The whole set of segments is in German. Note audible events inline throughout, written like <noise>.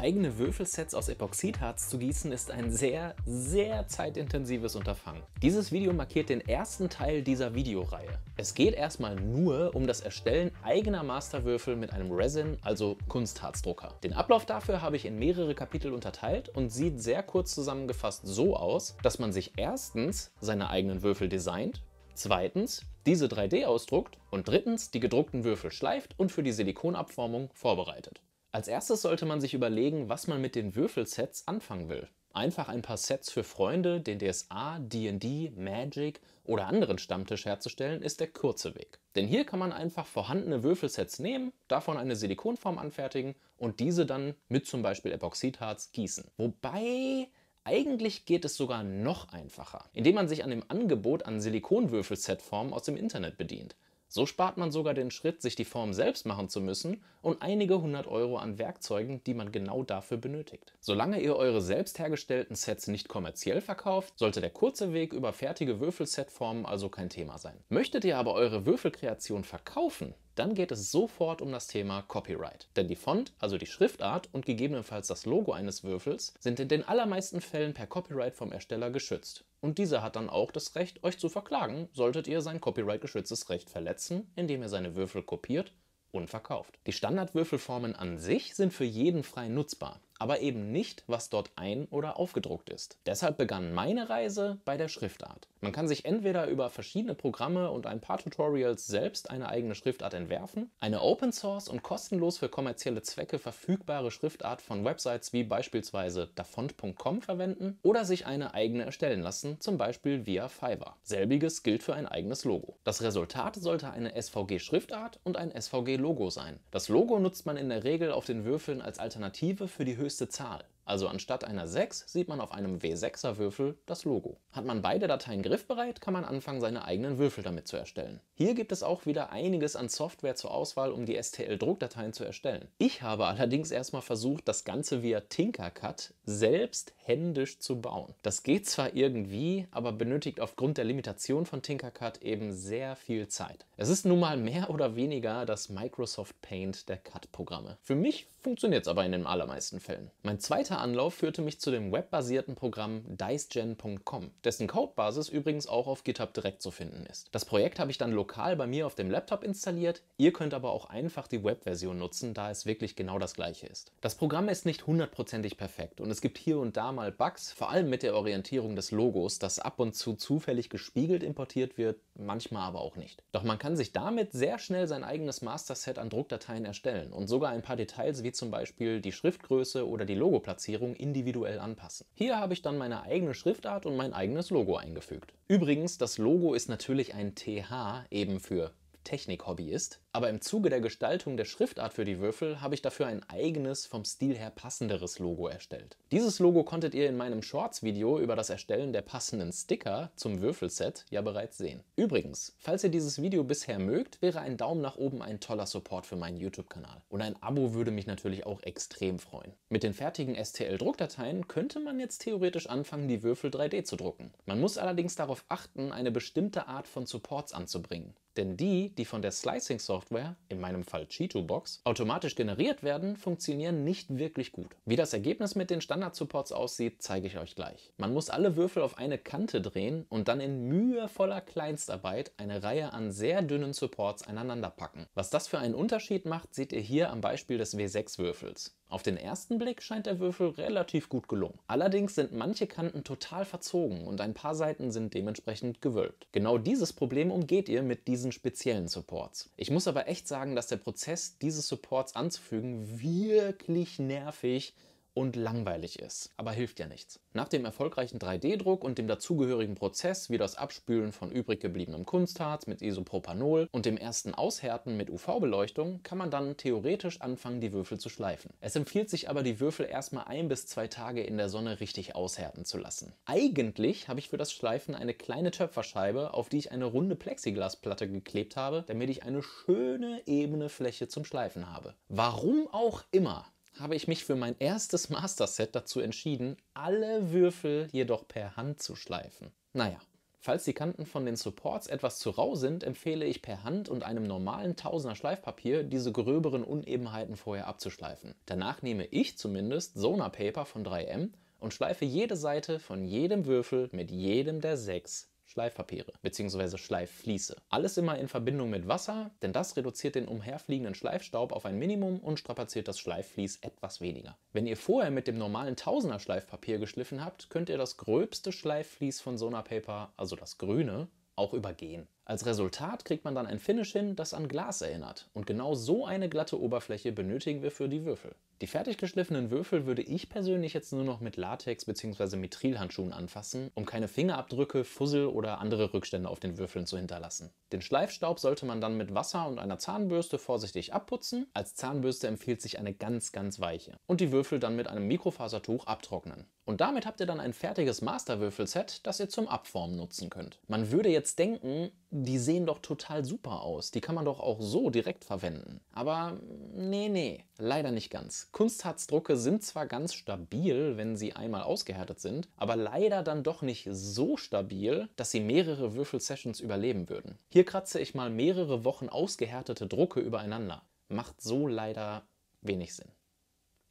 Eigene Würfelsets aus Epoxidharz zu gießen ist ein sehr, sehr zeitintensives Unterfangen. Dieses Video markiert den ersten Teil dieser Videoreihe. Es geht erstmal nur um das Erstellen eigener Masterwürfel mit einem Resin, also Kunstharzdrucker. Den Ablauf dafür habe ich in mehrere Kapitel unterteilt und sieht sehr kurz zusammengefasst so aus, dass man sich erstens seine eigenen Würfel designt, zweitens diese 3D ausdruckt und drittens die gedruckten Würfel schleift und für die Silikonabformung vorbereitet. Als erstes sollte man sich überlegen, was man mit den Würfelsets anfangen will. Einfach ein paar Sets für Freunde, den DSA, D&D, Magic oder anderen Stammtisch herzustellen, ist der kurze Weg. Denn hier kann man einfach vorhandene Würfelsets nehmen, davon eine Silikonform anfertigen und diese dann mit zum Beispiel Epoxidharz gießen. Wobei eigentlich geht es sogar noch einfacher, indem man sich an dem Angebot an Silikonwürfelsetformen aus dem Internet bedient. So spart man sogar den Schritt, sich die Form selbst machen zu müssen und einige hundert Euro an Werkzeugen, die man genau dafür benötigt. Solange ihr eure selbst hergestellten Sets nicht kommerziell verkauft, sollte der kurze Weg über fertige Würfelsetformen also kein Thema sein. Möchtet ihr aber eure Würfelkreation verkaufen, dann geht es sofort um das Thema Copyright. Denn die Font, also die Schriftart und gegebenenfalls das Logo eines Würfels sind in den allermeisten Fällen per Copyright vom Ersteller geschützt. Und dieser hat dann auch das Recht, euch zu verklagen, solltet ihr sein copyright-geschütztes Recht verletzen, indem ihr seine Würfel kopiert und verkauft. Die Standardwürfelformen an sich sind für jeden frei nutzbar aber eben nicht, was dort ein- oder aufgedruckt ist. Deshalb begann meine Reise bei der Schriftart. Man kann sich entweder über verschiedene Programme und ein paar Tutorials selbst eine eigene Schriftart entwerfen, eine Open Source und kostenlos für kommerzielle Zwecke verfügbare Schriftart von Websites wie beispielsweise dafont.com verwenden oder sich eine eigene erstellen lassen, zum Beispiel via Fiverr. Selbiges gilt für ein eigenes Logo. Das Resultat sollte eine SVG-Schriftart und ein SVG-Logo sein. Das Logo nutzt man in der Regel auf den Würfeln als Alternative für die Höhe höchste Zahl. Also anstatt einer 6 sieht man auf einem W6er Würfel das Logo. Hat man beide Dateien griffbereit, kann man anfangen, seine eigenen Würfel damit zu erstellen. Hier gibt es auch wieder einiges an Software zur Auswahl, um die STL-Druckdateien zu erstellen. Ich habe allerdings erstmal versucht, das Ganze via Tinkercut selbst händisch zu bauen. Das geht zwar irgendwie, aber benötigt aufgrund der Limitation von Tinkercut eben sehr viel Zeit. Es ist nun mal mehr oder weniger das Microsoft Paint der cut programme Für mich funktioniert es aber in den allermeisten Fällen. Mein zweiter zweiter Anlauf führte mich zu dem webbasierten Programm dicegen.com, dessen Codebasis übrigens auch auf GitHub direkt zu finden ist. Das Projekt habe ich dann lokal bei mir auf dem Laptop installiert, ihr könnt aber auch einfach die Webversion nutzen, da es wirklich genau das gleiche ist. Das Programm ist nicht hundertprozentig perfekt und es gibt hier und da mal Bugs, vor allem mit der Orientierung des Logos, das ab und zu zufällig gespiegelt importiert wird, manchmal aber auch nicht. Doch man kann sich damit sehr schnell sein eigenes Masterset an Druckdateien erstellen und sogar ein paar Details wie zum Beispiel die Schriftgröße oder die Logoplatzierung Platzierung individuell anpassen. Hier habe ich dann meine eigene Schriftart und mein eigenes Logo eingefügt. Übrigens, das Logo ist natürlich ein TH, eben für Technik-Hobby ist, aber im Zuge der Gestaltung der Schriftart für die Würfel habe ich dafür ein eigenes, vom Stil her passenderes Logo erstellt. Dieses Logo konntet ihr in meinem Shorts-Video über das Erstellen der passenden Sticker zum Würfelset ja bereits sehen. Übrigens, falls ihr dieses Video bisher mögt, wäre ein Daumen nach oben ein toller Support für meinen YouTube-Kanal. Und ein Abo würde mich natürlich auch extrem freuen. Mit den fertigen STL-Druckdateien könnte man jetzt theoretisch anfangen, die Würfel 3D zu drucken. Man muss allerdings darauf achten, eine bestimmte Art von Supports anzubringen. Denn die, die von der Slicing-Software, in meinem Fall Cheeto-Box, automatisch generiert werden, funktionieren nicht wirklich gut. Wie das Ergebnis mit den Standard-Supports aussieht, zeige ich euch gleich. Man muss alle Würfel auf eine Kante drehen und dann in mühevoller Kleinstarbeit eine Reihe an sehr dünnen Supports aneinander packen. Was das für einen Unterschied macht, seht ihr hier am Beispiel des W6-Würfels. Auf den ersten Blick scheint der Würfel relativ gut gelungen. Allerdings sind manche Kanten total verzogen und ein paar Seiten sind dementsprechend gewölbt. Genau dieses Problem umgeht ihr mit diesen speziellen Supports. Ich muss aber echt sagen, dass der Prozess, diese Supports anzufügen, wirklich nervig und langweilig ist. Aber hilft ja nichts. Nach dem erfolgreichen 3D-Druck und dem dazugehörigen Prozess wie das Abspülen von übrig gebliebenem Kunstharz mit Isopropanol und dem ersten Aushärten mit UV-Beleuchtung kann man dann theoretisch anfangen, die Würfel zu schleifen. Es empfiehlt sich aber, die Würfel erstmal ein bis zwei Tage in der Sonne richtig aushärten zu lassen. Eigentlich habe ich für das Schleifen eine kleine Töpferscheibe, auf die ich eine runde Plexiglasplatte geklebt habe, damit ich eine schöne ebene Fläche zum Schleifen habe. Warum auch immer habe ich mich für mein erstes <laughs> Master-Set dazu entschieden, alle Würfel jedoch per Hand zu schleifen. Naja, falls die Kanten von den Supports etwas zu rau sind, empfehle ich per Hand und einem normalen Tausender Schleifpapier diese gröberen Unebenheiten vorher abzuschleifen. Danach nehme ich zumindest Sona Paper von 3M und schleife jede Seite von jedem Würfel mit jedem der sechs Schleifpapiere bzw. Schleiffließe. Alles immer in Verbindung mit Wasser, denn das reduziert den umherfliegenden Schleifstaub auf ein Minimum und strapaziert das Schleifflies etwas weniger. Wenn ihr vorher mit dem normalen Tausender Schleifpapier geschliffen habt, könnt ihr das gröbste Schleifflies von Sonapaper, also das grüne, auch übergehen. Als Resultat kriegt man dann ein Finish hin, das an Glas erinnert. Und genau so eine glatte Oberfläche benötigen wir für die Würfel. Die fertig geschliffenen Würfel würde ich persönlich jetzt nur noch mit Latex- bzw. Mithrilhandschuhen anfassen, um keine Fingerabdrücke, Fussel oder andere Rückstände auf den Würfeln zu hinterlassen. Den Schleifstaub sollte man dann mit Wasser und einer Zahnbürste vorsichtig abputzen. Als Zahnbürste empfiehlt sich eine ganz, ganz weiche. Und die Würfel dann mit einem Mikrofasertuch abtrocknen. Und damit habt ihr dann ein fertiges Masterwürfelset, das ihr zum Abformen nutzen könnt. Man würde jetzt denken, die sehen doch total super aus. Die kann man doch auch so direkt verwenden. Aber mm, nee, nee, leider nicht ganz. Kunstharzdrucke sind zwar ganz stabil, wenn sie einmal ausgehärtet sind, aber leider dann doch nicht so stabil, dass sie mehrere Würfelsessions überleben würden. Hier kratze ich mal mehrere Wochen ausgehärtete Drucke übereinander. Macht so leider wenig Sinn.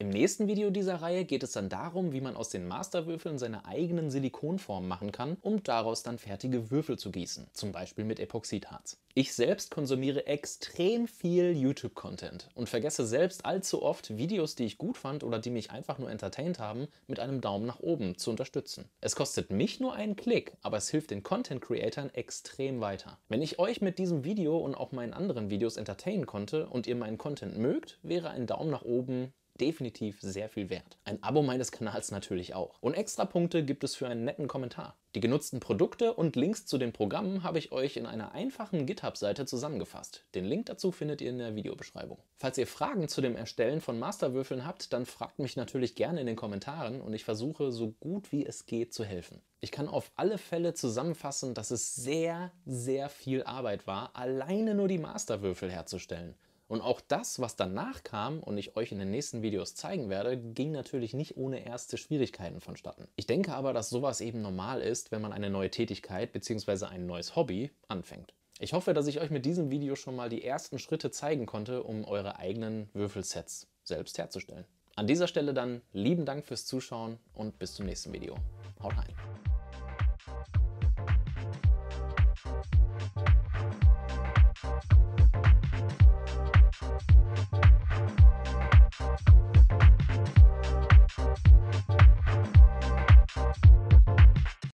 Im nächsten Video dieser Reihe geht es dann darum, wie man aus den Masterwürfeln seine eigenen Silikonformen machen kann, um daraus dann fertige Würfel zu gießen, zum Beispiel mit Epoxidharz. Ich selbst konsumiere extrem viel YouTube-Content und vergesse selbst allzu oft, Videos, die ich gut fand oder die mich einfach nur entertaint haben, mit einem Daumen nach oben zu unterstützen. Es kostet mich nur einen Klick, aber es hilft den Content-Creatern extrem weiter. Wenn ich euch mit diesem Video und auch meinen anderen Videos entertainen konnte und ihr meinen Content mögt, wäre ein Daumen nach oben definitiv sehr viel wert. Ein Abo meines Kanals natürlich auch. Und extra Punkte gibt es für einen netten Kommentar. Die genutzten Produkte und Links zu den Programmen habe ich euch in einer einfachen GitHub-Seite zusammengefasst. Den Link dazu findet ihr in der Videobeschreibung. Falls ihr Fragen zu dem Erstellen von Masterwürfeln habt, dann fragt mich natürlich gerne in den Kommentaren und ich versuche so gut wie es geht zu helfen. Ich kann auf alle Fälle zusammenfassen, dass es sehr, sehr viel Arbeit war, alleine nur die Masterwürfel herzustellen. Und auch das, was danach kam und ich euch in den nächsten Videos zeigen werde, ging natürlich nicht ohne erste Schwierigkeiten vonstatten. Ich denke aber, dass sowas eben normal ist, wenn man eine neue Tätigkeit bzw. ein neues Hobby anfängt. Ich hoffe, dass ich euch mit diesem Video schon mal die ersten Schritte zeigen konnte, um eure eigenen Würfelsets selbst herzustellen. An dieser Stelle dann lieben Dank fürs Zuschauen und bis zum nächsten Video. Haut rein!